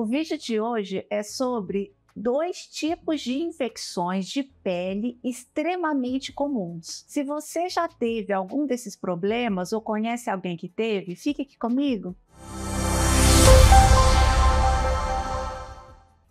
O vídeo de hoje é sobre dois tipos de infecções de pele extremamente comuns. Se você já teve algum desses problemas ou conhece alguém que teve, fique aqui comigo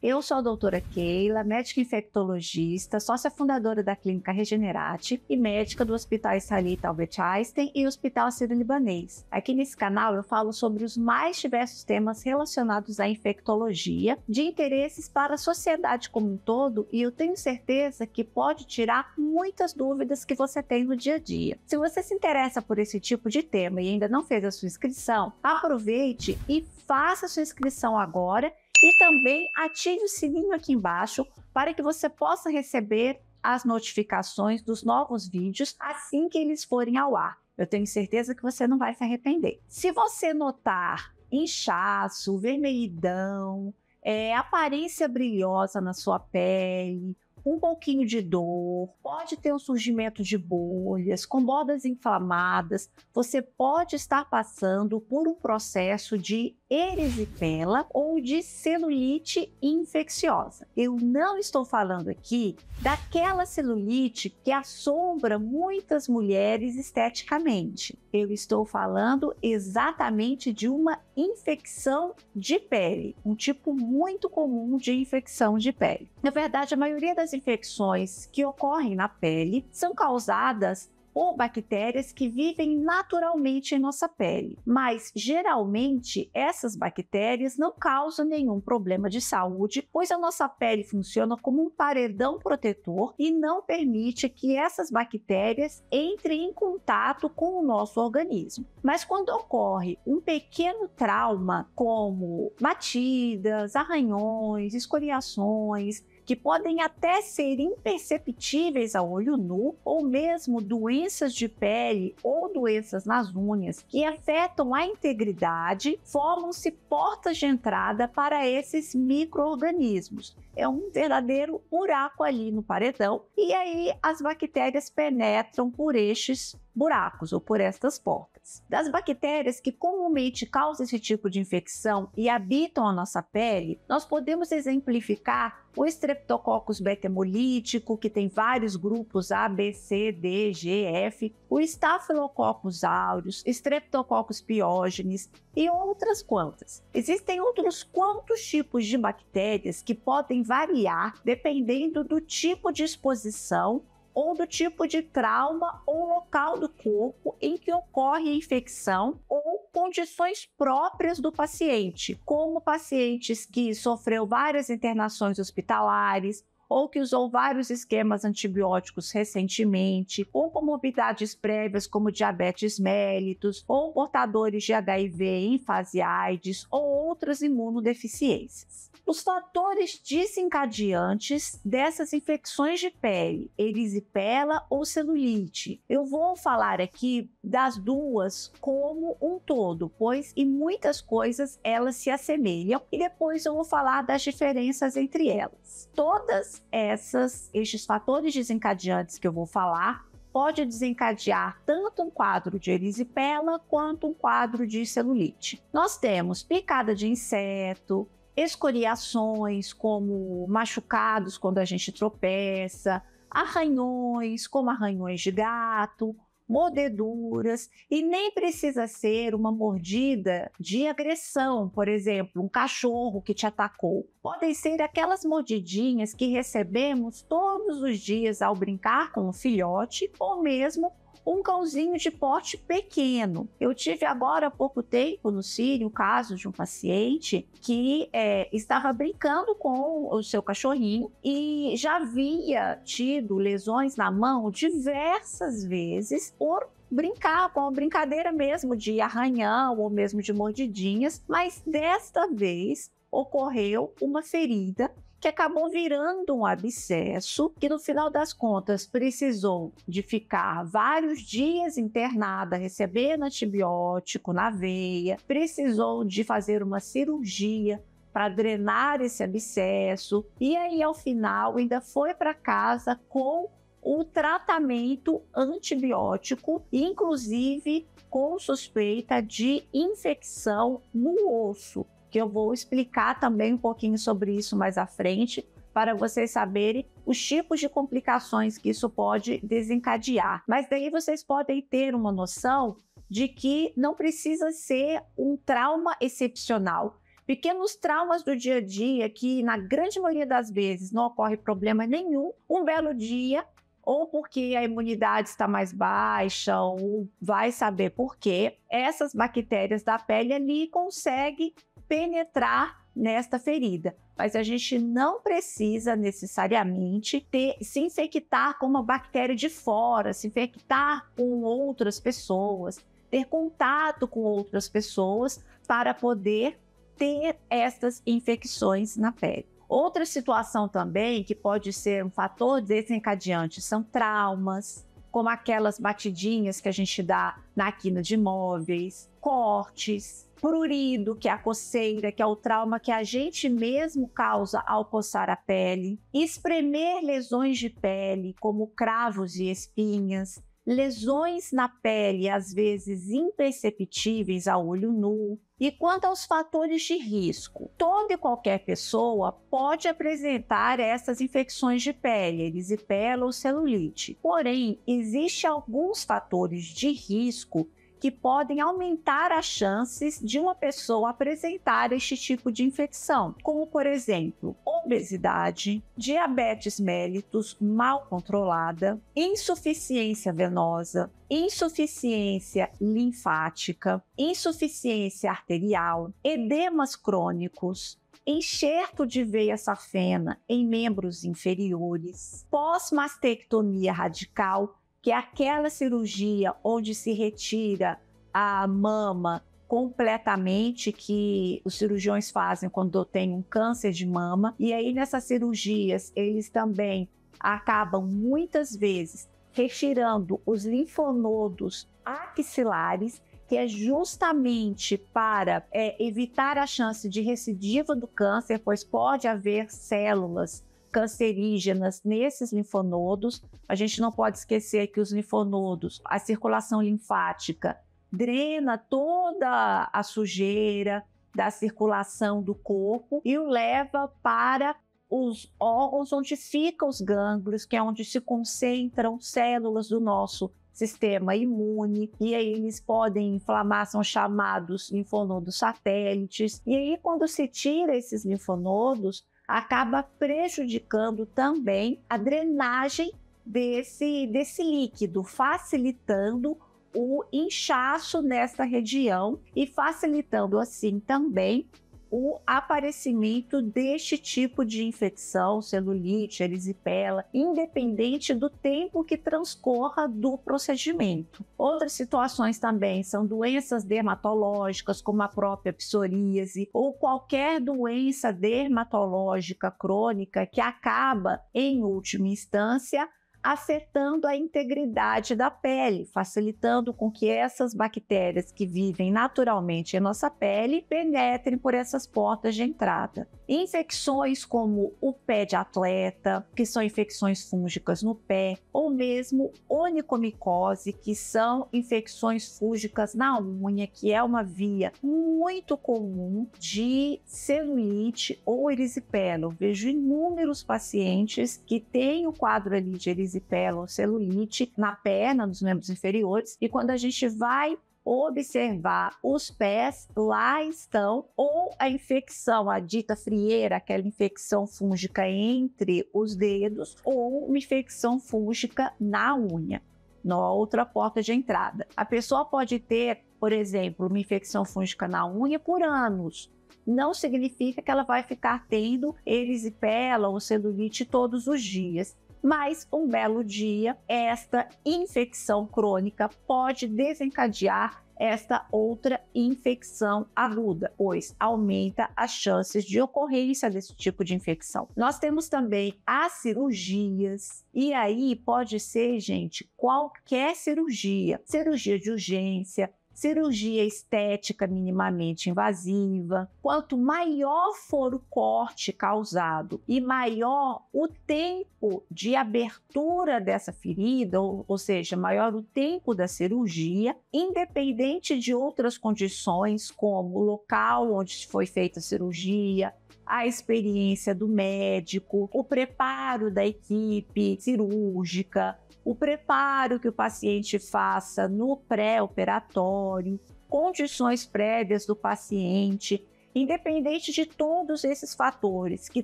Eu sou a doutora Keila, médica infectologista, sócia fundadora da Clínica Regenerate e médica do Hospital Israelita Albert Einstein e Hospital Sírio-Libanês. Aqui nesse canal eu falo sobre os mais diversos temas relacionados à infectologia, de interesses para a sociedade como um todo e eu tenho certeza que pode tirar muitas dúvidas que você tem no dia a dia. Se você se interessa por esse tipo de tema e ainda não fez a sua inscrição, aproveite e faça a sua inscrição agora e também ative o sininho aqui embaixo para que você possa receber as notificações dos novos vídeos assim que eles forem ao ar. Eu tenho certeza que você não vai se arrepender. Se você notar inchaço, vermelhidão, é, aparência brilhosa na sua pele, um pouquinho de dor, pode ter um surgimento de bolhas, com bordas inflamadas, você pode estar passando por um processo de erisipela ou de celulite infecciosa. Eu não estou falando aqui daquela celulite que assombra muitas mulheres esteticamente. Eu estou falando exatamente de uma infecção de pele, um tipo muito comum de infecção de pele. Na verdade, a maioria das infecções que ocorrem na pele são causadas ou bactérias que vivem naturalmente em nossa pele, mas geralmente essas bactérias não causam nenhum problema de saúde, pois a nossa pele funciona como um paredão protetor e não permite que essas bactérias entrem em contato com o nosso organismo. Mas quando ocorre um pequeno trauma, como batidas, arranhões, escoriações, que podem até ser imperceptíveis a olho nu, ou mesmo doenças de pele ou doenças nas unhas que afetam a integridade, formam-se portas de entrada para esses micro-organismos. É um verdadeiro buraco ali no paredão, e aí as bactérias penetram por estes buracos ou por estas portas. Das bactérias que comumente causam esse tipo de infecção e habitam a nossa pele, nós podemos exemplificar o Streptococcus beta hemolítico, que tem vários grupos A, B, C, D, G, F, o Staphylococcus aureus, Streptococcus pyogenes e outras quantas. Existem outros quantos tipos de bactérias que podem variar dependendo do tipo de exposição ou do tipo de trauma ou local do corpo em que ocorre a infecção ou condições próprias do paciente, como pacientes que sofreu várias internações hospitalares, ou que usou vários esquemas antibióticos recentemente, ou comorbidades prévias como diabetes mellitus, ou portadores de HIV em fase AIDS ou outras imunodeficiências. Os fatores desencadeantes dessas infecções de pele, erisipela ou celulite. Eu vou falar aqui das duas como um todo, pois em muitas coisas elas se assemelham e depois eu vou falar das diferenças entre elas. Todas esses, essas estes fatores desencadeantes que eu vou falar pode desencadear tanto um quadro de erisipela quanto um quadro de celulite. Nós temos picada de inseto, escoriações como machucados quando a gente tropeça, arranhões como arranhões de gato, mordeduras e nem precisa ser uma mordida de agressão, por exemplo, um cachorro que te atacou. Podem ser aquelas mordidinhas que recebemos todos os dias ao brincar com o filhote ou mesmo um cãozinho de porte pequeno. Eu tive agora há pouco tempo no Sírio o caso de um paciente que é, estava brincando com o seu cachorrinho e já havia tido lesões na mão diversas vezes por brincar com a brincadeira mesmo de arranhão ou mesmo de mordidinhas, mas desta vez ocorreu uma ferida que acabou virando um abscesso, que no final das contas precisou de ficar vários dias internada, recebendo antibiótico na veia, precisou de fazer uma cirurgia para drenar esse abscesso, e aí ao final ainda foi para casa com o tratamento antibiótico, inclusive com suspeita de infecção no osso que eu vou explicar também um pouquinho sobre isso mais à frente, para vocês saberem os tipos de complicações que isso pode desencadear. Mas daí vocês podem ter uma noção de que não precisa ser um trauma excepcional. Pequenos traumas do dia a dia, que na grande maioria das vezes não ocorre problema nenhum, um belo dia, ou porque a imunidade está mais baixa, ou vai saber por quê, essas bactérias da pele ali conseguem penetrar nesta ferida. Mas a gente não precisa necessariamente ter, se infectar com uma bactéria de fora, se infectar com outras pessoas, ter contato com outras pessoas para poder ter estas infecções na pele. Outra situação também que pode ser um fator desencadeante são traumas, como aquelas batidinhas que a gente dá na quina de móveis, cortes, prurido, que é a coceira, que é o trauma que a gente mesmo causa ao coçar a pele, espremer lesões de pele, como cravos e espinhas, lesões na pele, às vezes imperceptíveis a olho nu. E quanto aos fatores de risco, toda e qualquer pessoa pode apresentar essas infecções de pele, erisipela ou celulite. Porém, existem alguns fatores de risco que podem aumentar as chances de uma pessoa apresentar este tipo de infecção, como por exemplo, obesidade, diabetes mellitus mal controlada, insuficiência venosa, insuficiência linfática, insuficiência arterial, edemas crônicos, enxerto de veia safena em membros inferiores, pós-mastectomia radical que aquela cirurgia onde se retira a mama completamente que os cirurgiões fazem quando tem um câncer de mama. E aí nessas cirurgias eles também acabam muitas vezes retirando os linfonodos axilares, que é justamente para é, evitar a chance de recidiva do câncer, pois pode haver células cancerígenas nesses linfonodos. A gente não pode esquecer que os linfonodos, a circulação linfática, drena toda a sujeira da circulação do corpo e o leva para os órgãos onde ficam os gânglios, que é onde se concentram células do nosso sistema imune, e aí eles podem inflamar, são chamados linfonodos satélites. E aí, quando se tira esses linfonodos, acaba prejudicando também a drenagem desse, desse líquido, facilitando o inchaço nessa região e facilitando assim também o aparecimento deste tipo de infecção, celulite, erisipela, independente do tempo que transcorra do procedimento. Outras situações também são doenças dermatológicas, como a própria psoríase, ou qualquer doença dermatológica crônica que acaba, em última instância, afetando a integridade da pele, facilitando com que essas bactérias que vivem naturalmente em nossa pele penetrem por essas portas de entrada. Infecções como o pé de atleta, que são infecções fúngicas no pé, ou mesmo onicomicose, que são infecções fúngicas na unha, que é uma via muito comum de celulite ou erisipelo. Vejo inúmeros pacientes que têm o quadro ali de erisipelo erisipela ou celulite na perna, nos membros inferiores. E quando a gente vai observar os pés, lá estão ou a infecção, a dita frieira, aquela infecção fúngica entre os dedos, ou uma infecção fúngica na unha, na outra porta de entrada. A pessoa pode ter, por exemplo, uma infecção fúngica na unha por anos. Não significa que ela vai ficar tendo erisipela ou celulite todos os dias mas um belo dia, esta infecção crônica pode desencadear esta outra infecção aguda, pois aumenta as chances de ocorrência desse tipo de infecção. Nós temos também as cirurgias, e aí pode ser, gente, qualquer cirurgia, cirurgia de urgência, cirurgia estética minimamente invasiva. Quanto maior for o corte causado e maior o tempo de abertura dessa ferida, ou, ou seja, maior o tempo da cirurgia, independente de outras condições, como o local onde foi feita a cirurgia, a experiência do médico, o preparo da equipe cirúrgica, o preparo que o paciente faça no pré-operatório, condições prévias do paciente, independente de todos esses fatores que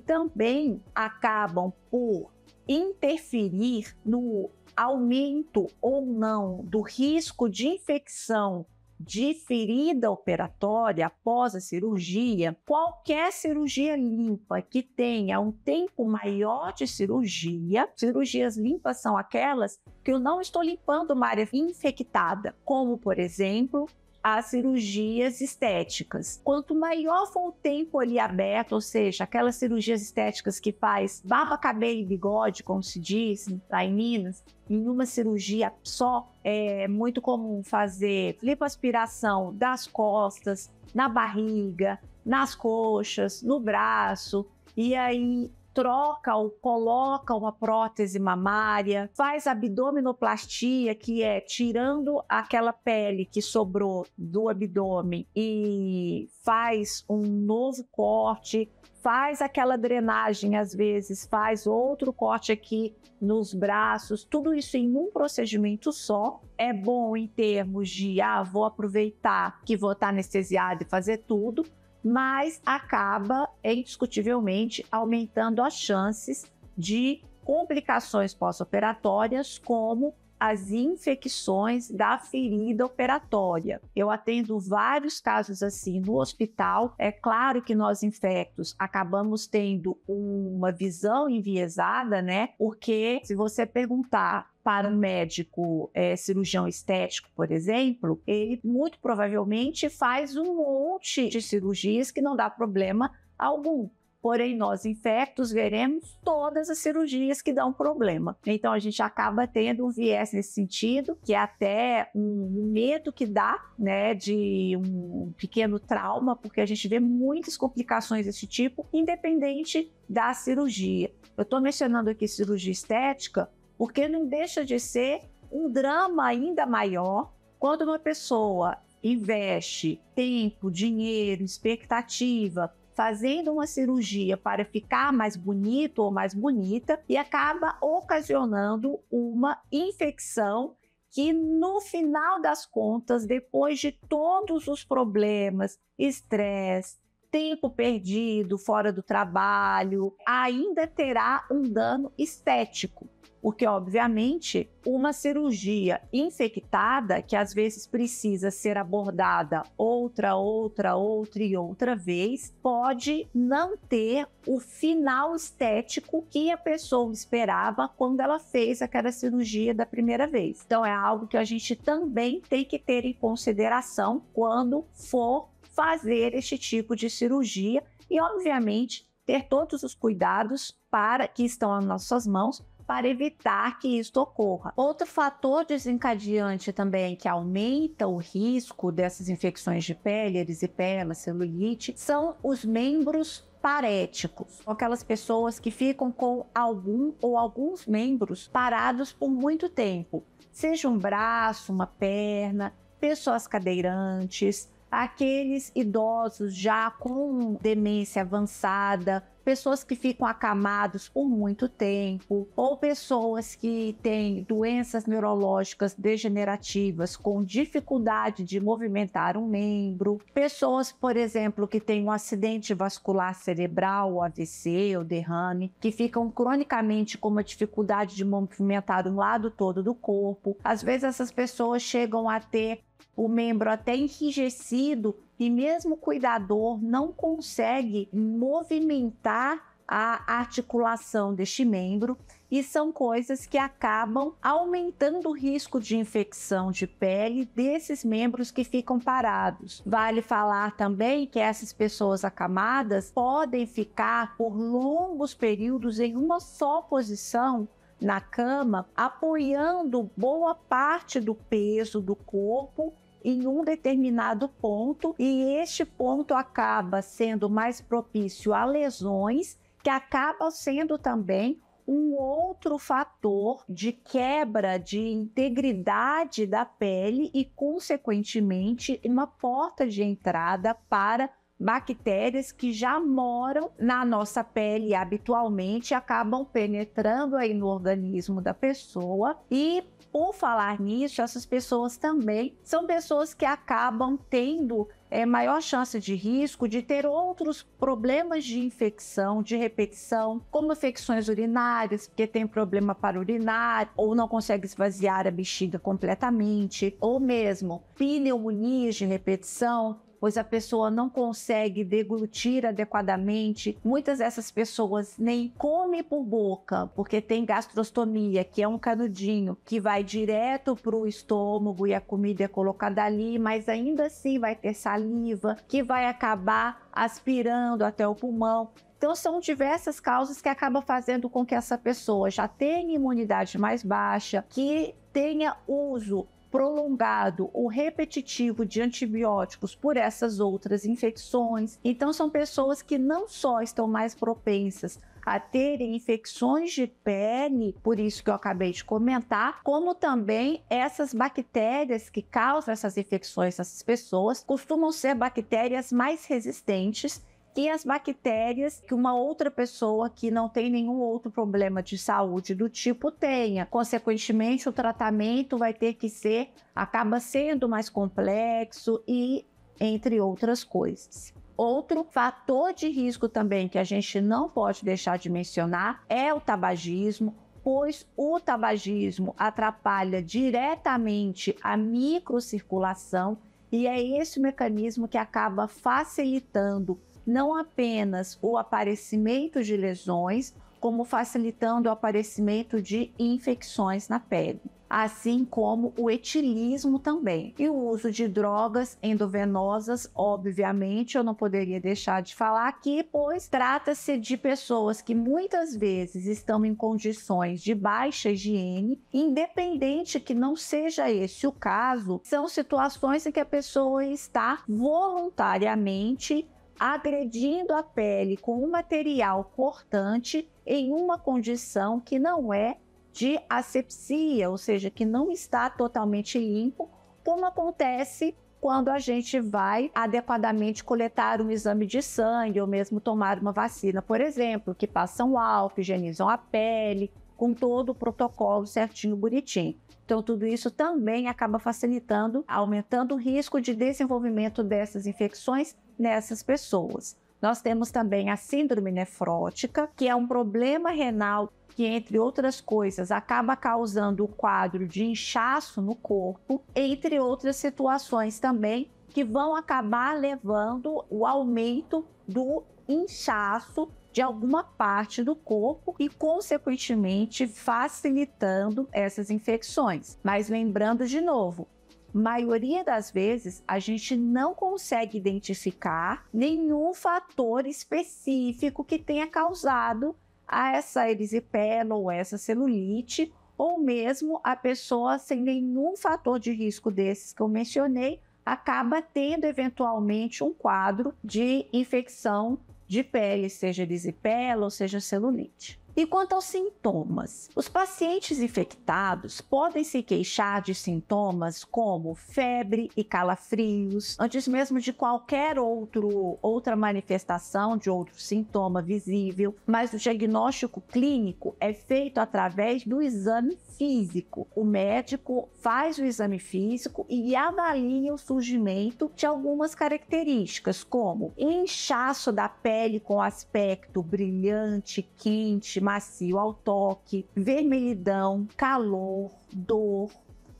também acabam por interferir no aumento ou não do risco de infecção de ferida operatória após a cirurgia, qualquer cirurgia limpa que tenha um tempo maior de cirurgia, cirurgias limpas são aquelas que eu não estou limpando uma área infectada, como por exemplo as cirurgias estéticas. Quanto maior for o tempo ali aberto, ou seja, aquelas cirurgias estéticas que faz barba, cabelo e bigode, como se diz lá em Minas, em uma cirurgia só, é muito comum fazer lipoaspiração das costas, na barriga, nas coxas, no braço, e aí troca ou coloca uma prótese mamária, faz abdominoplastia, que é tirando aquela pele que sobrou do abdômen e faz um novo corte, faz aquela drenagem às vezes, faz outro corte aqui nos braços, tudo isso em um procedimento só. É bom em termos de, ah, vou aproveitar que vou estar anestesiado e fazer tudo, mas acaba indiscutivelmente aumentando as chances de complicações pós-operatórias, como as infecções da ferida operatória. Eu atendo vários casos assim no hospital. É claro que nós infectos acabamos tendo uma visão enviesada, né? Porque se você perguntar para um médico é, cirurgião estético, por exemplo, ele muito provavelmente faz um monte de cirurgias que não dá problema algum. Porém, nós infectos veremos todas as cirurgias que dão problema. Então, a gente acaba tendo um viés nesse sentido, que é até um medo que dá, né, de um pequeno trauma, porque a gente vê muitas complicações desse tipo, independente da cirurgia. Eu estou mencionando aqui cirurgia estética, porque não deixa de ser um drama ainda maior quando uma pessoa investe tempo, dinheiro, expectativa, fazendo uma cirurgia para ficar mais bonito ou mais bonita e acaba ocasionando uma infecção que no final das contas, depois de todos os problemas, estresse, tempo perdido fora do trabalho, ainda terá um dano estético porque obviamente uma cirurgia infectada que às vezes precisa ser abordada outra, outra, outra e outra vez, pode não ter o final estético que a pessoa esperava quando ela fez aquela cirurgia da primeira vez. Então é algo que a gente também tem que ter em consideração quando for fazer este tipo de cirurgia e obviamente ter todos os cuidados para que estão nas nossas mãos para evitar que isso ocorra. Outro fator desencadeante também que aumenta o risco dessas infecções de pele, erisipela, celulite, são os membros paréticos, aquelas pessoas que ficam com algum ou alguns membros parados por muito tempo, seja um braço, uma perna, pessoas cadeirantes, aqueles idosos já com demência avançada pessoas que ficam acamados por muito tempo, ou pessoas que têm doenças neurológicas degenerativas com dificuldade de movimentar um membro, pessoas, por exemplo, que têm um acidente vascular cerebral, AVC ou derrame, que ficam cronicamente com uma dificuldade de movimentar um lado todo do corpo. Às vezes essas pessoas chegam a ter o membro até enrijecido e mesmo o cuidador não consegue movimentar a articulação deste membro e são coisas que acabam aumentando o risco de infecção de pele desses membros que ficam parados. Vale falar também que essas pessoas acamadas podem ficar por longos períodos em uma só posição na cama, apoiando boa parte do peso do corpo em um determinado ponto e este ponto acaba sendo mais propício a lesões, que acaba sendo também um outro fator de quebra de integridade da pele e, consequentemente, uma porta de entrada para bactérias que já moram na nossa pele habitualmente, acabam penetrando aí no organismo da pessoa e por falar nisso, essas pessoas também são pessoas que acabam tendo é, maior chance de risco de ter outros problemas de infecção, de repetição, como infecções urinárias, porque tem problema para urinar, ou não consegue esvaziar a bexiga completamente, ou mesmo pneumonia de repetição, pois a pessoa não consegue deglutir adequadamente. Muitas dessas pessoas nem come por boca, porque tem gastrostomia, que é um canudinho que vai direto para o estômago e a comida é colocada ali, mas ainda assim vai ter saliva que vai acabar aspirando até o pulmão. Então, são diversas causas que acabam fazendo com que essa pessoa já tenha imunidade mais baixa, que tenha uso prolongado ou repetitivo de antibióticos por essas outras infecções. Então, são pessoas que não só estão mais propensas a terem infecções de pele, por isso que eu acabei de comentar, como também essas bactérias que causam essas infecções nessas pessoas costumam ser bactérias mais resistentes que as bactérias que uma outra pessoa que não tem nenhum outro problema de saúde do tipo tenha. Consequentemente, o tratamento vai ter que ser, acaba sendo mais complexo e entre outras coisas. Outro fator de risco também que a gente não pode deixar de mencionar é o tabagismo, pois o tabagismo atrapalha diretamente a microcirculação e é esse mecanismo que acaba facilitando não apenas o aparecimento de lesões, como facilitando o aparecimento de infecções na pele, assim como o etilismo também. E o uso de drogas endovenosas, obviamente, eu não poderia deixar de falar aqui, pois trata-se de pessoas que muitas vezes estão em condições de baixa higiene, independente que não seja esse o caso, são situações em que a pessoa está voluntariamente agredindo a pele com um material cortante em uma condição que não é de asepsia, ou seja, que não está totalmente limpo, como acontece quando a gente vai adequadamente coletar um exame de sangue ou mesmo tomar uma vacina, por exemplo, que passam álcool, higienizam a pele, com todo o protocolo certinho, bonitinho. Então, tudo isso também acaba facilitando, aumentando o risco de desenvolvimento dessas infecções nessas pessoas. Nós temos também a síndrome nefrótica, que é um problema renal que, entre outras coisas, acaba causando o quadro de inchaço no corpo, entre outras situações também que vão acabar levando o aumento do inchaço de alguma parte do corpo e, consequentemente, facilitando essas infecções. Mas lembrando de novo, maioria das vezes a gente não consegue identificar nenhum fator específico que tenha causado a essa erisipela ou essa celulite, ou mesmo a pessoa sem nenhum fator de risco desses que eu mencionei, acaba tendo eventualmente um quadro de infecção de pele, seja erisipela ou seja celulite. E quanto aos sintomas? Os pacientes infectados podem se queixar de sintomas como febre e calafrios, antes mesmo de qualquer outro, outra manifestação de outro sintoma visível, mas o diagnóstico clínico é feito através do exame físico. O médico faz o exame físico e avalia o surgimento de algumas características, como inchaço da pele com aspecto brilhante, quente, macio ao toque, vermelhidão, calor, dor,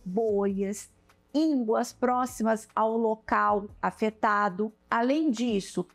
bolhas, ínguas próximas ao local afetado. Além disso,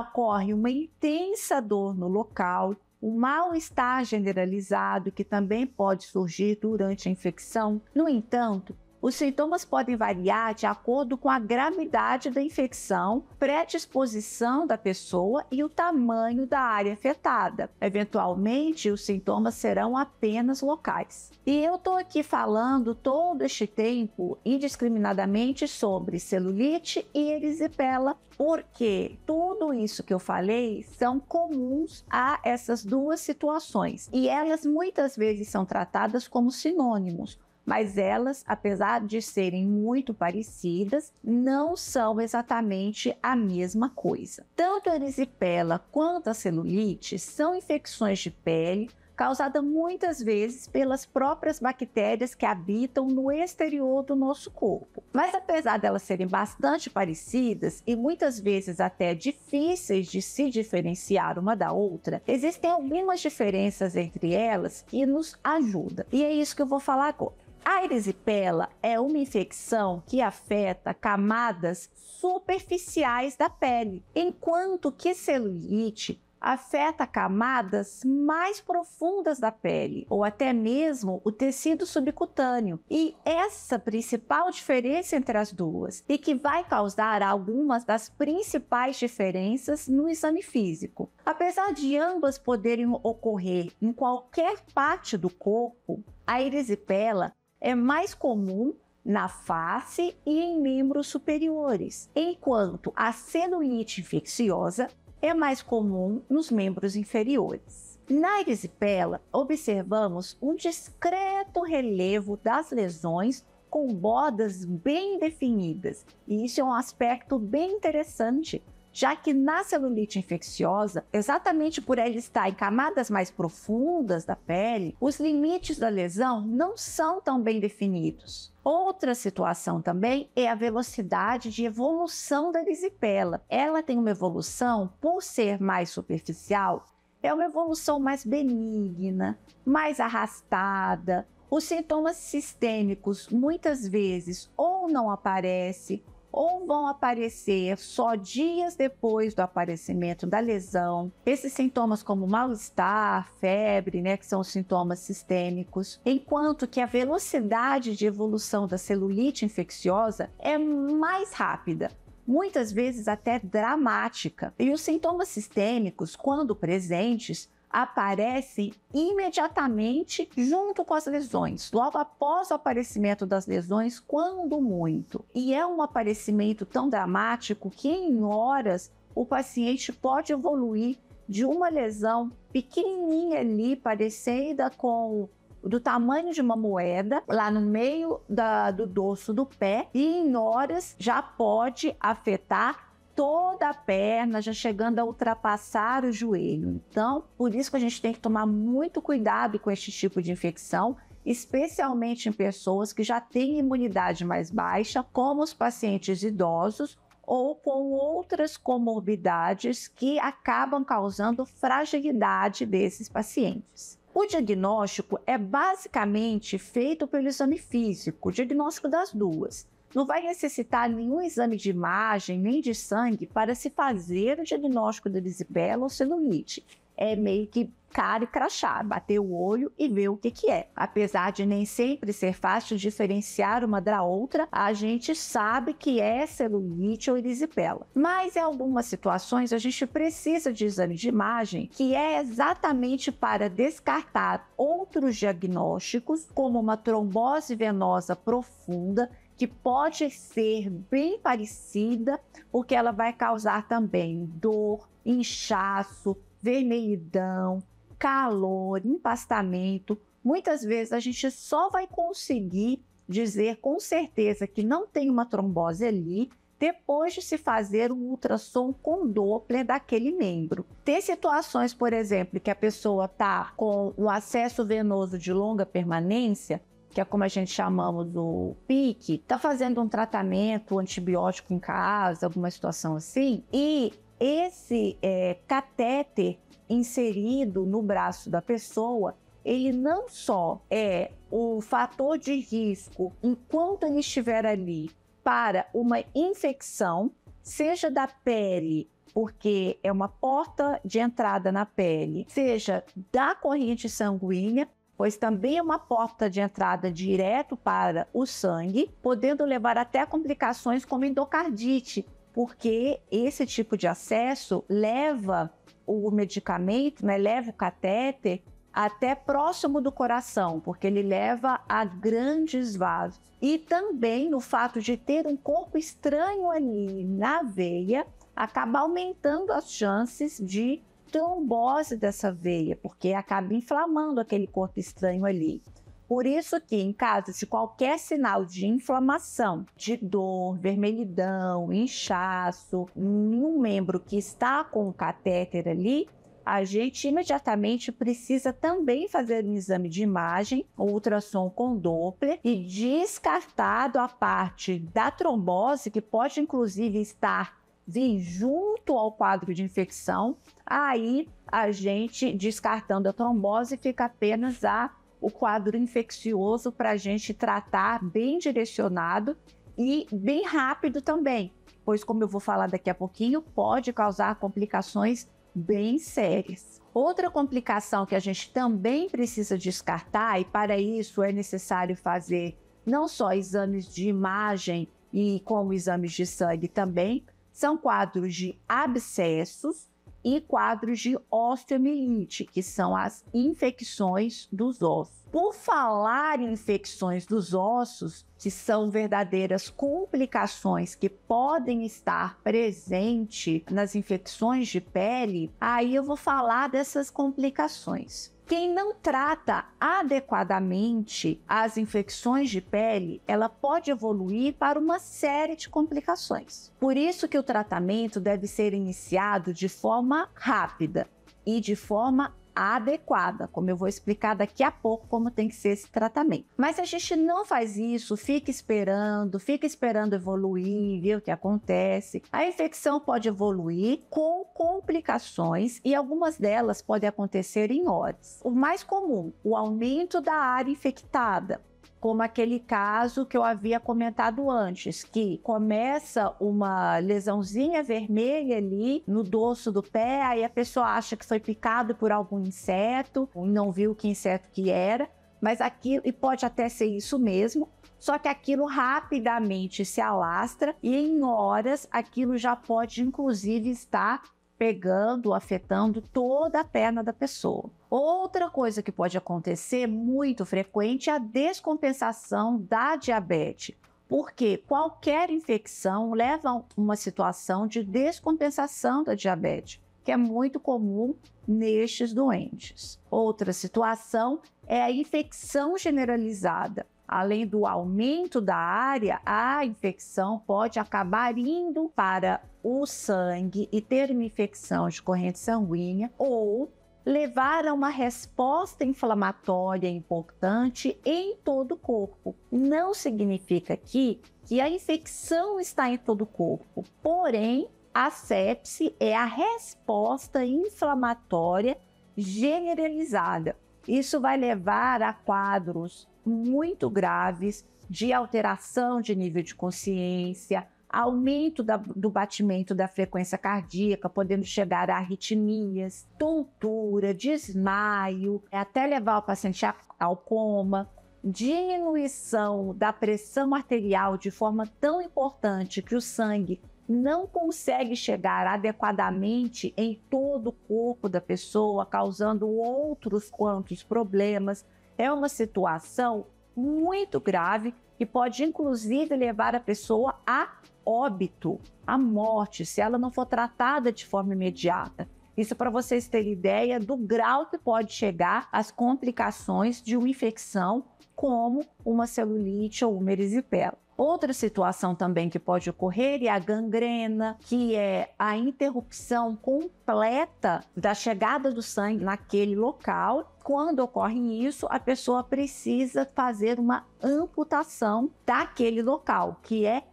ocorre uma intensa dor no local, um mal-estar generalizado que também pode surgir durante a infecção. No entanto, os sintomas podem variar de acordo com a gravidade da infecção, predisposição da pessoa e o tamanho da área afetada. Eventualmente, os sintomas serão apenas locais. E eu estou aqui falando todo este tempo indiscriminadamente sobre celulite e erisipela, porque tudo isso que eu falei são comuns a essas duas situações e elas muitas vezes são tratadas como sinônimos mas elas, apesar de serem muito parecidas, não são exatamente a mesma coisa. Tanto a erisipela quanto a celulite são infecções de pele causada muitas vezes pelas próprias bactérias que habitam no exterior do nosso corpo. Mas apesar delas serem bastante parecidas e muitas vezes até difíceis de se diferenciar uma da outra, existem algumas diferenças entre elas que nos ajudam. E é isso que eu vou falar agora. A erisipela é uma infecção que afeta camadas superficiais da pele, enquanto que celulite afeta camadas mais profundas da pele ou até mesmo o tecido subcutâneo. E essa principal diferença entre as duas e que vai causar algumas das principais diferenças no exame físico. Apesar de ambas poderem ocorrer em qualquer parte do corpo, a erisipela é mais comum na face e em membros superiores, enquanto a celulite infecciosa é mais comum nos membros inferiores. Na erisipela, observamos um discreto relevo das lesões com bordas bem definidas, e isso é um aspecto bem interessante, já que na celulite infecciosa, exatamente por ela estar em camadas mais profundas da pele, os limites da lesão não são tão bem definidos. Outra situação também é a velocidade de evolução da erisipela. Ela tem uma evolução, por ser mais superficial, é uma evolução mais benigna, mais arrastada. Os sintomas sistêmicos muitas vezes ou não aparecem ou vão aparecer só dias depois do aparecimento da lesão. Esses sintomas como mal-estar, febre, né, que são os sintomas sistêmicos, enquanto que a velocidade de evolução da celulite infecciosa é mais rápida, muitas vezes até dramática. E os sintomas sistêmicos, quando presentes, aparecem imediatamente junto com as lesões, logo após o aparecimento das lesões, quando muito. E é um aparecimento tão dramático que em horas o paciente pode evoluir de uma lesão pequenininha ali, parecida com do tamanho de uma moeda, lá no meio da, do dorso do pé, e em horas já pode afetar toda a perna, já chegando a ultrapassar o joelho. Então, por isso que a gente tem que tomar muito cuidado com este tipo de infecção, especialmente em pessoas que já têm imunidade mais baixa, como os pacientes idosos ou com outras comorbidades que acabam causando fragilidade desses pacientes. O diagnóstico é basicamente feito pelo exame físico, o diagnóstico das duas não vai necessitar nenhum exame de imagem nem de sangue para se fazer o diagnóstico da erisipela ou celulite. É meio que cara e crachá, bater o olho e ver o que, que é. Apesar de nem sempre ser fácil diferenciar uma da outra, a gente sabe que é celulite ou erisipela. Mas em algumas situações a gente precisa de exame de imagem, que é exatamente para descartar outros diagnósticos, como uma trombose venosa profunda que pode ser bem parecida, porque ela vai causar também dor, inchaço, vermelhidão, calor, empastamento. Muitas vezes a gente só vai conseguir dizer com certeza que não tem uma trombose ali depois de se fazer um ultrassom com Doppler daquele membro. Tem situações, por exemplo, que a pessoa está com um acesso venoso de longa permanência que é como a gente chamamos o PIC, está fazendo um tratamento antibiótico em casa, alguma situação assim, e esse é, catéter inserido no braço da pessoa, ele não só é o fator de risco enquanto ele estiver ali para uma infecção, seja da pele, porque é uma porta de entrada na pele, seja da corrente sanguínea pois também é uma porta de entrada direto para o sangue, podendo levar até a complicações como endocardite, porque esse tipo de acesso leva o medicamento, né, leva o catéter até próximo do coração, porque ele leva a grandes vasos. E também no fato de ter um corpo estranho ali na veia, acaba aumentando as chances de trombose dessa veia, porque acaba inflamando aquele corpo estranho ali. Por isso que, em caso de qualquer sinal de inflamação, de dor, vermelhidão, inchaço, em um membro que está com o catéter ali, a gente imediatamente precisa também fazer um exame de imagem, ultrassom com Doppler e descartado a parte da trombose, que pode inclusive estar vir junto ao quadro de infecção, aí a gente, descartando a trombose, fica apenas a, o quadro infeccioso para a gente tratar bem direcionado e bem rápido também, pois, como eu vou falar daqui a pouquinho, pode causar complicações bem sérias. Outra complicação que a gente também precisa descartar, e para isso é necessário fazer não só exames de imagem e como exames de sangue também, são quadros de abscessos e quadros de osteomielite, que são as infecções dos ossos. Por falar em infecções dos ossos, que são verdadeiras complicações que podem estar presentes nas infecções de pele, aí eu vou falar dessas complicações. Quem não trata adequadamente as infecções de pele, ela pode evoluir para uma série de complicações. Por isso que o tratamento deve ser iniciado de forma rápida e de forma adequada, como eu vou explicar daqui a pouco como tem que ser esse tratamento. Mas se a gente não faz isso, fica esperando, fica esperando evoluir, ver o que acontece. A infecção pode evoluir com complicações e algumas delas podem acontecer em horas. O mais comum, o aumento da área infectada, como aquele caso que eu havia comentado antes, que começa uma lesãozinha vermelha ali no dorso do pé, aí a pessoa acha que foi picado por algum inseto, não viu que inseto que era, mas aquilo, e pode até ser isso mesmo, só que aquilo rapidamente se alastra e em horas aquilo já pode inclusive estar pegando, afetando toda a perna da pessoa. Outra coisa que pode acontecer muito frequente é a descompensação da diabetes, porque qualquer infecção leva a uma situação de descompensação da diabetes, que é muito comum nestes doentes. Outra situação é a infecção generalizada, Além do aumento da área, a infecção pode acabar indo para o sangue e ter uma infecção de corrente sanguínea ou levar a uma resposta inflamatória importante em todo o corpo. Não significa aqui que a infecção está em todo o corpo, porém, a sepse é a resposta inflamatória generalizada. Isso vai levar a quadros muito graves de alteração de nível de consciência, aumento da, do batimento da frequência cardíaca, podendo chegar a arritmias, tontura, desmaio, é até levar o paciente ao coma, diminuição da pressão arterial de forma tão importante que o sangue não consegue chegar adequadamente em todo o corpo da pessoa, causando outros quantos problemas, é uma situação muito grave e pode inclusive levar a pessoa a óbito, a morte, se ela não for tratada de forma imediata. Isso é para vocês terem ideia do grau que pode chegar às complicações de uma infecção, como uma celulite ou uma erisipela. Outra situação também que pode ocorrer é a gangrena, que é a interrupção completa da chegada do sangue naquele local quando ocorre isso, a pessoa precisa fazer uma amputação daquele local, que é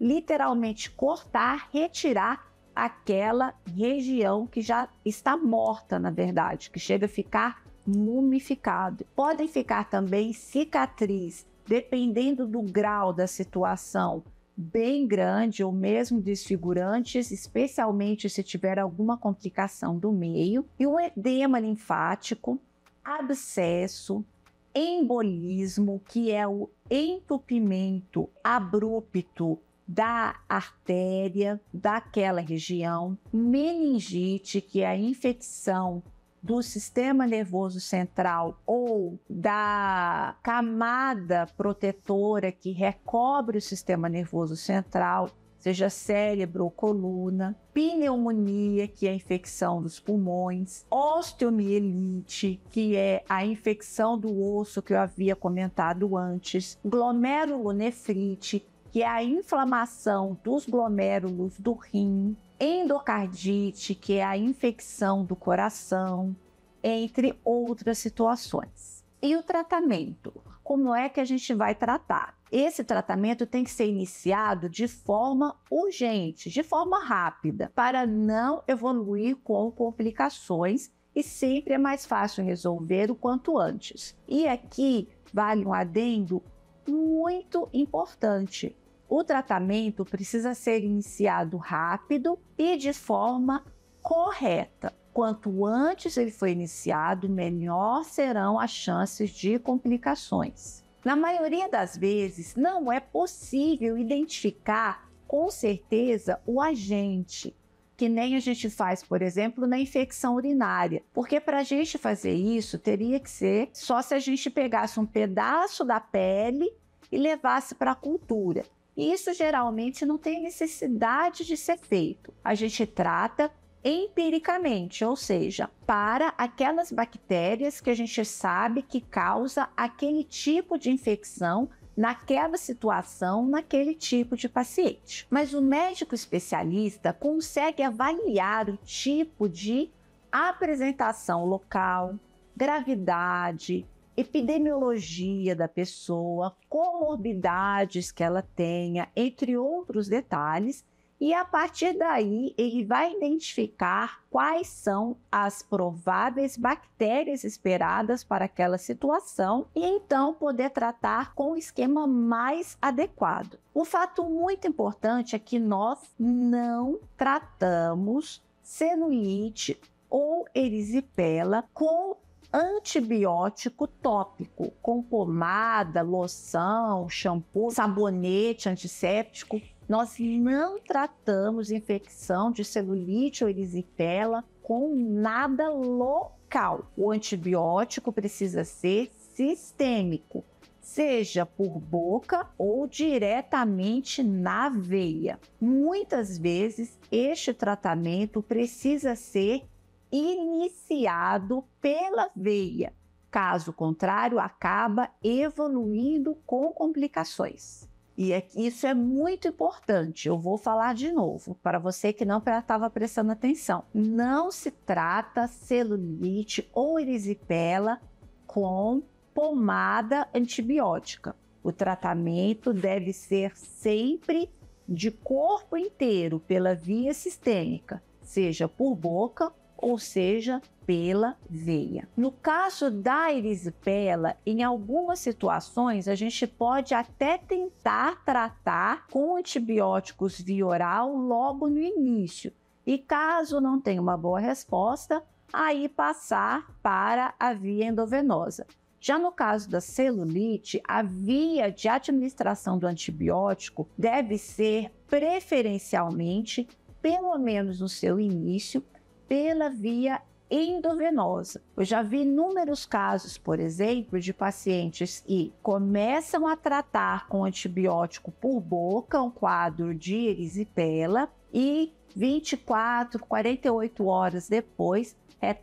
literalmente cortar, retirar aquela região que já está morta, na verdade, que chega a ficar mumificado. Podem ficar também cicatriz, dependendo do grau da situação, bem grande ou mesmo desfigurantes, especialmente se tiver alguma complicação do meio, e um edema linfático, abscesso, embolismo, que é o entupimento abrupto da artéria daquela região, meningite, que é a infecção do sistema nervoso central ou da camada protetora que recobre o sistema nervoso central seja cérebro ou coluna, pneumonia, que é a infecção dos pulmões, osteomielite, que é a infecção do osso que eu havia comentado antes, glomerulonefrite, que é a inflamação dos glomérulos do rim, endocardite, que é a infecção do coração, entre outras situações. E o tratamento? Como é que a gente vai tratar? Esse tratamento tem que ser iniciado de forma urgente, de forma rápida, para não evoluir com complicações e sempre é mais fácil resolver o quanto antes. E aqui vale um adendo muito importante. O tratamento precisa ser iniciado rápido e de forma correta. Quanto antes ele for iniciado, melhor serão as chances de complicações. Na maioria das vezes, não é possível identificar com certeza o agente, que nem a gente faz, por exemplo, na infecção urinária. Porque para a gente fazer isso, teria que ser só se a gente pegasse um pedaço da pele e levasse para a cultura. E isso geralmente não tem necessidade de ser feito. A gente trata empiricamente, ou seja, para aquelas bactérias que a gente sabe que causa aquele tipo de infecção naquela situação, naquele tipo de paciente. Mas o médico especialista consegue avaliar o tipo de apresentação local, gravidade, epidemiologia da pessoa, comorbidades que ela tenha, entre outros detalhes, e a partir daí, ele vai identificar quais são as prováveis bactérias esperadas para aquela situação e então poder tratar com o esquema mais adequado. Um fato muito importante é que nós não tratamos celulite ou erisipela com antibiótico tópico, com pomada, loção, shampoo, sabonete antisséptico, nós não tratamos infecção de celulite ou erisipela com nada local. O antibiótico precisa ser sistêmico, seja por boca ou diretamente na veia. Muitas vezes, este tratamento precisa ser iniciado pela veia. Caso contrário, acaba evoluindo com complicações. E é, isso é muito importante. Eu vou falar de novo para você que não estava prestando atenção. Não se trata celulite ou erisipela com pomada antibiótica. O tratamento deve ser sempre de corpo inteiro pela via sistêmica, seja por boca ou seja pela veia. No caso da erisipela, em algumas situações a gente pode até tentar tratar com antibióticos via oral logo no início. E caso não tenha uma boa resposta, aí passar para a via endovenosa. Já no caso da celulite, a via de administração do antibiótico deve ser preferencialmente, pelo menos no seu início, pela via endovenosa. Eu já vi inúmeros casos, por exemplo, de pacientes que começam a tratar com antibiótico por boca, um quadro de erisipela, e 24, 48 horas depois é,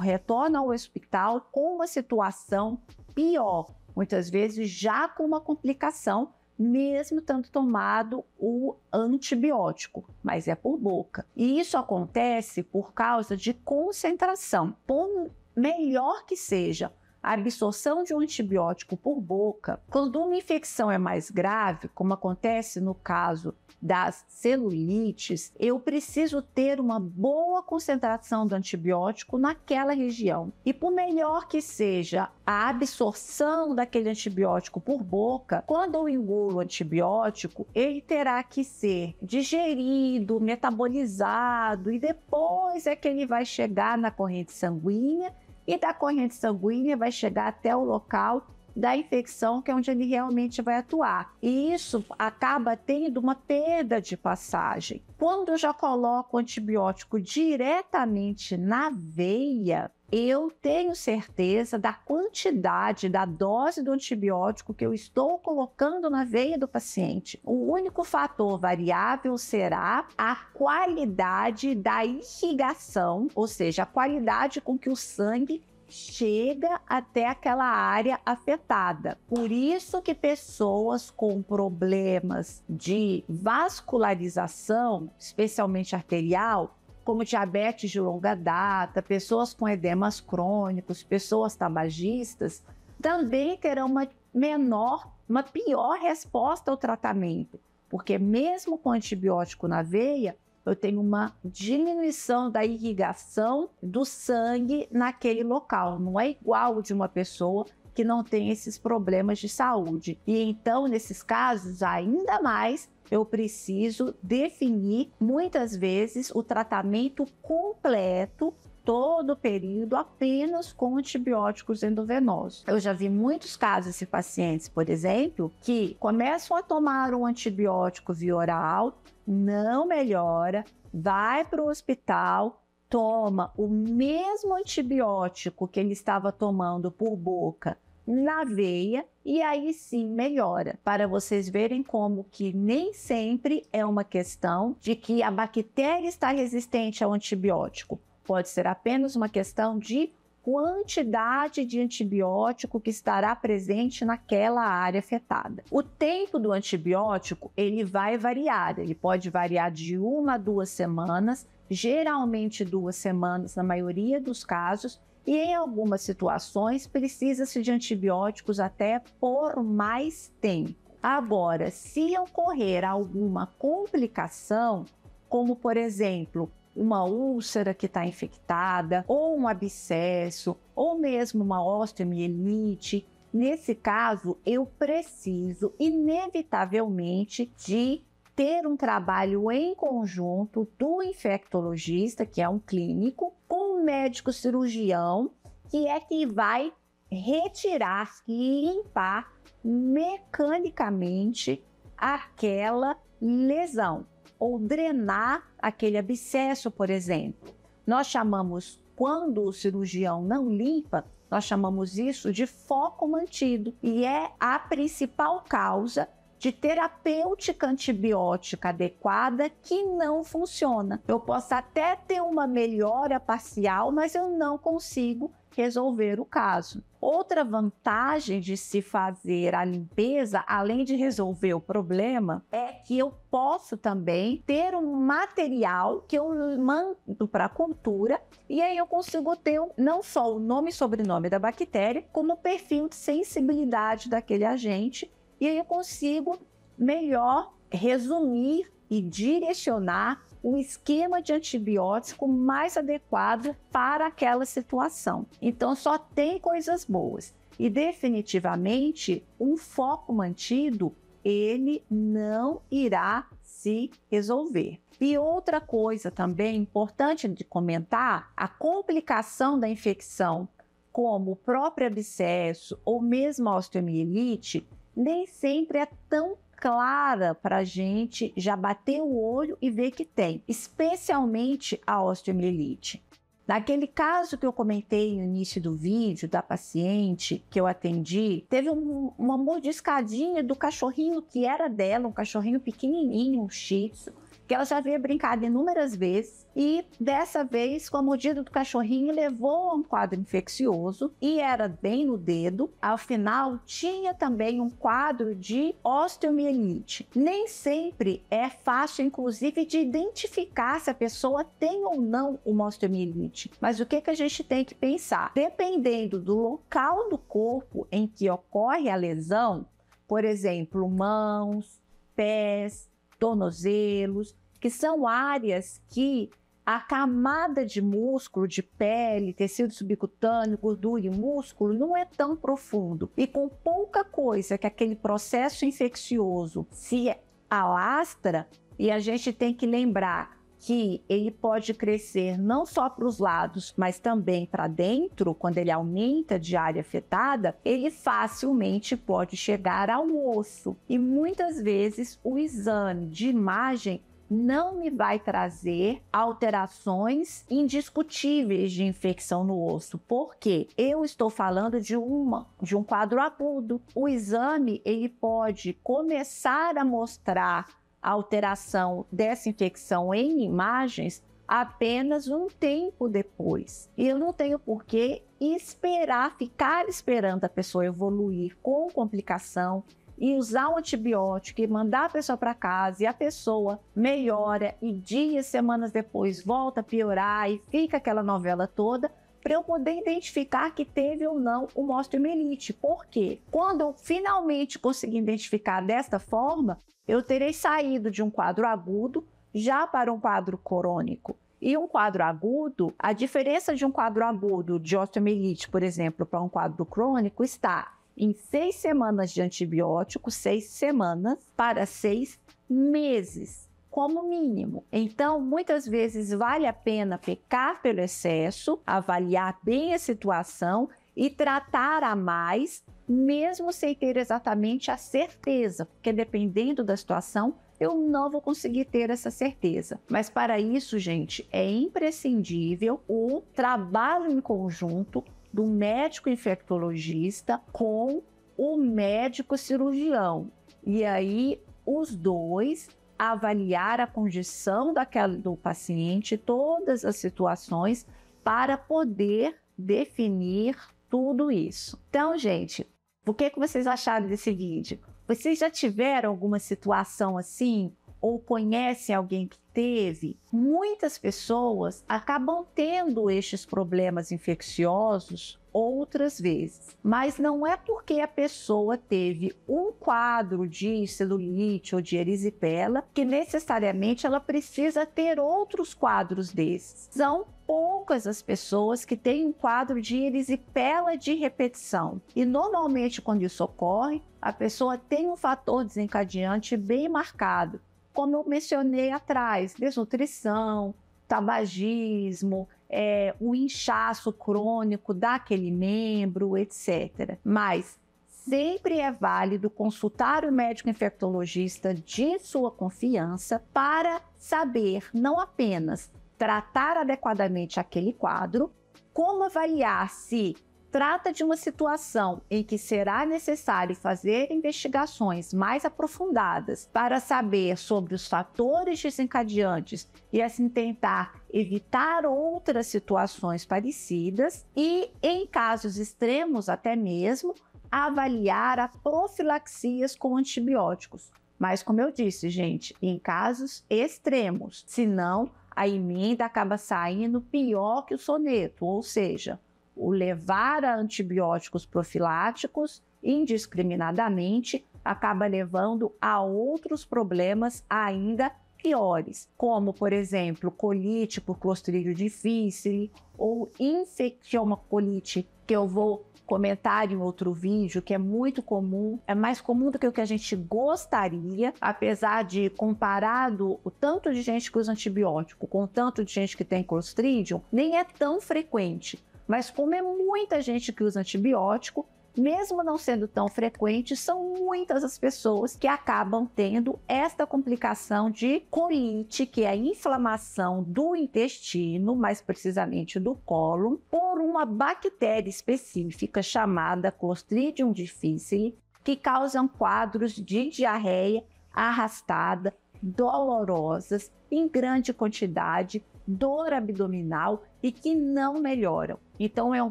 retorna ao hospital com uma situação pior, muitas vezes já com uma complicação mesmo tendo tomado o antibiótico, mas é por boca. E isso acontece por causa de concentração. Por melhor que seja a absorção de um antibiótico por boca, quando uma infecção é mais grave, como acontece no caso das celulites, eu preciso ter uma boa concentração do antibiótico naquela região. E por melhor que seja a absorção daquele antibiótico por boca, quando eu engulo o antibiótico, ele terá que ser digerido, metabolizado e depois é que ele vai chegar na corrente sanguínea e da corrente sanguínea vai chegar até o local da infecção, que é onde ele realmente vai atuar. E isso acaba tendo uma perda de passagem. Quando eu já coloco o antibiótico diretamente na veia, eu tenho certeza da quantidade, da dose do antibiótico que eu estou colocando na veia do paciente. O único fator variável será a qualidade da irrigação, ou seja, a qualidade com que o sangue chega até aquela área afetada. Por isso que pessoas com problemas de vascularização, especialmente arterial, como diabetes de longa data, pessoas com edemas crônicos, pessoas tabagistas, também terão uma menor, uma pior resposta ao tratamento, porque mesmo com antibiótico na veia, eu tenho uma diminuição da irrigação do sangue naquele local. Não é igual de uma pessoa que não tem esses problemas de saúde. E então, nesses casos, ainda mais eu preciso definir muitas vezes o tratamento completo todo o período apenas com antibióticos endovenosos. Eu já vi muitos casos de pacientes, por exemplo, que começam a tomar um antibiótico via oral, não melhora, vai para o hospital, toma o mesmo antibiótico que ele estava tomando por boca na veia e aí sim melhora. Para vocês verem como que nem sempre é uma questão de que a bactéria está resistente ao antibiótico. Pode ser apenas uma questão de quantidade de antibiótico que estará presente naquela área afetada. O tempo do antibiótico ele vai variar, ele pode variar de uma a duas semanas, geralmente duas semanas na maioria dos casos, e em algumas situações precisa-se de antibióticos até por mais tempo. Agora, se ocorrer alguma complicação, como por exemplo, uma úlcera que está infectada, ou um abscesso, ou mesmo uma osteomielite, nesse caso eu preciso inevitavelmente de ter um trabalho em conjunto do infectologista, que é um clínico, médico cirurgião que é que vai retirar e limpar mecanicamente aquela lesão ou drenar aquele abscesso, por exemplo. Nós chamamos, quando o cirurgião não limpa, nós chamamos isso de foco mantido e é a principal causa de terapêutica antibiótica adequada que não funciona. Eu posso até ter uma melhora parcial, mas eu não consigo resolver o caso. Outra vantagem de se fazer a limpeza, além de resolver o problema, é que eu posso também ter um material que eu mando para a cultura e aí eu consigo ter não só o nome e sobrenome da bactéria, como o perfil de sensibilidade daquele agente e aí eu consigo melhor resumir e direcionar o esquema de antibiótico mais adequado para aquela situação. Então, só tem coisas boas. E definitivamente, um foco mantido, ele não irá se resolver. E outra coisa também importante de comentar, a complicação da infecção, como o próprio abscesso ou mesmo a osteomielite, nem sempre é tão clara para a gente já bater o olho e ver que tem, especialmente a osteomielite. Naquele caso que eu comentei no início do vídeo, da paciente que eu atendi, teve um, uma mordiscadinha do cachorrinho que era dela, um cachorrinho pequenininho, um shih tzu, que ela já havia brincado inúmeras vezes e dessa vez, com a mordida do cachorrinho, levou a um quadro infeccioso e era bem no dedo. Ao final, tinha também um quadro de osteomielite. Nem sempre é fácil, inclusive, de identificar se a pessoa tem ou não uma osteomielite. Mas o que, que a gente tem que pensar? Dependendo do local do corpo em que ocorre a lesão, por exemplo, mãos, pés, tornozelos, que são áreas que a camada de músculo, de pele, tecido subcutâneo, gordura e músculo não é tão profundo. E com pouca coisa que aquele processo infeccioso se alastra, e a gente tem que lembrar que ele pode crescer não só para os lados, mas também para dentro, quando ele aumenta de área afetada, ele facilmente pode chegar ao osso. E muitas vezes o exame de imagem não me vai trazer alterações indiscutíveis de infecção no osso, porque eu estou falando de uma de um quadro agudo. O exame ele pode começar a mostrar a alteração dessa infecção em imagens apenas um tempo depois. E eu não tenho por que esperar, ficar esperando a pessoa evoluir com complicação, e usar o antibiótico e mandar a pessoa para casa e a pessoa melhora e dias, semanas depois volta a piorar e fica aquela novela toda para eu poder identificar que teve ou não o osteomielite. Por quê? Quando eu finalmente conseguir identificar desta forma, eu terei saído de um quadro agudo já para um quadro crônico. E um quadro agudo, a diferença de um quadro agudo de osteomielite, por exemplo, para um quadro crônico está em seis semanas de antibiótico, seis semanas para seis meses, como mínimo. Então, muitas vezes vale a pena pecar pelo excesso, avaliar bem a situação e tratar a mais, mesmo sem ter exatamente a certeza, porque dependendo da situação, eu não vou conseguir ter essa certeza. Mas para isso, gente, é imprescindível o trabalho em conjunto do médico infectologista com o médico cirurgião. E aí, os dois avaliar a condição daquela, do paciente, todas as situações, para poder definir tudo isso. Então, gente, o que, que vocês acharam desse vídeo? Vocês já tiveram alguma situação assim? Ou conhecem alguém que teve, muitas pessoas acabam tendo estes problemas infecciosos outras vezes. Mas não é porque a pessoa teve um quadro de celulite ou de erisipela que necessariamente ela precisa ter outros quadros desses. São poucas as pessoas que têm um quadro de erisipela de repetição. E normalmente quando isso ocorre, a pessoa tem um fator desencadeante bem marcado, como eu mencionei atrás, desnutrição, tabagismo, é, o inchaço crônico daquele membro, etc. Mas sempre é válido consultar o médico infectologista de sua confiança para saber não apenas tratar adequadamente aquele quadro, como avaliar se trata de uma situação em que será necessário fazer investigações mais aprofundadas para saber sobre os fatores desencadeantes e assim tentar evitar outras situações parecidas e, em casos extremos até mesmo, avaliar a profilaxias com antibióticos. Mas, como eu disse, gente, em casos extremos, senão a emenda acaba saindo pior que o soneto, ou seja, o levar a antibióticos profiláticos indiscriminadamente acaba levando a outros problemas ainda piores, como, por exemplo, colite por clostridio difficile ou infecção colite, que eu vou comentar em outro vídeo, que é muito comum, é mais comum do que o que a gente gostaria, apesar de comparado o tanto de gente que usa antibiótico com o tanto de gente que tem clostridium, nem é tão frequente. Mas como é muita gente que usa antibiótico, mesmo não sendo tão frequente, são muitas as pessoas que acabam tendo esta complicação de colite, que é a inflamação do intestino, mais precisamente do cólon, por uma bactéria específica chamada Clostridium difficile, que causam quadros de diarreia arrastada, dolorosas, em grande quantidade dor abdominal e que não melhoram. Então, é um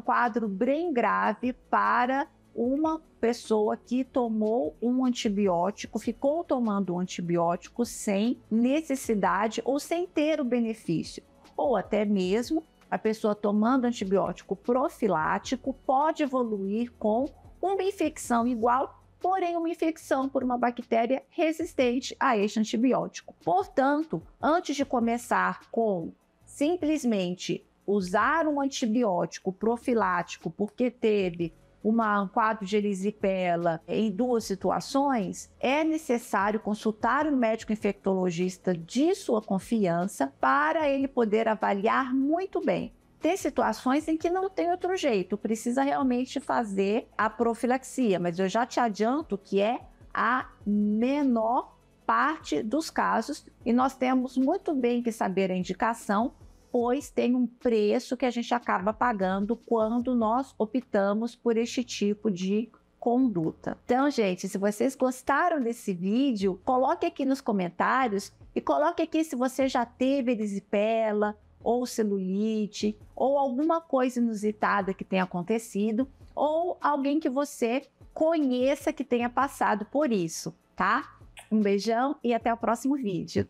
quadro bem grave para uma pessoa que tomou um antibiótico, ficou tomando um antibiótico sem necessidade ou sem ter o benefício, ou até mesmo a pessoa tomando antibiótico profilático pode evoluir com uma infecção igual, porém uma infecção por uma bactéria resistente a este antibiótico. Portanto, antes de começar com simplesmente usar um antibiótico profilático porque teve uma, um quadro de erisipela em duas situações, é necessário consultar o um médico infectologista de sua confiança para ele poder avaliar muito bem. Tem situações em que não tem outro jeito, precisa realmente fazer a profilaxia, mas eu já te adianto que é a menor parte dos casos e nós temos muito bem que saber a indicação depois tem um preço que a gente acaba pagando quando nós optamos por este tipo de conduta. Então, gente, se vocês gostaram desse vídeo, coloque aqui nos comentários e coloque aqui se você já teve erisipela ou celulite ou alguma coisa inusitada que tenha acontecido ou alguém que você conheça que tenha passado por isso, tá? Um beijão e até o próximo vídeo.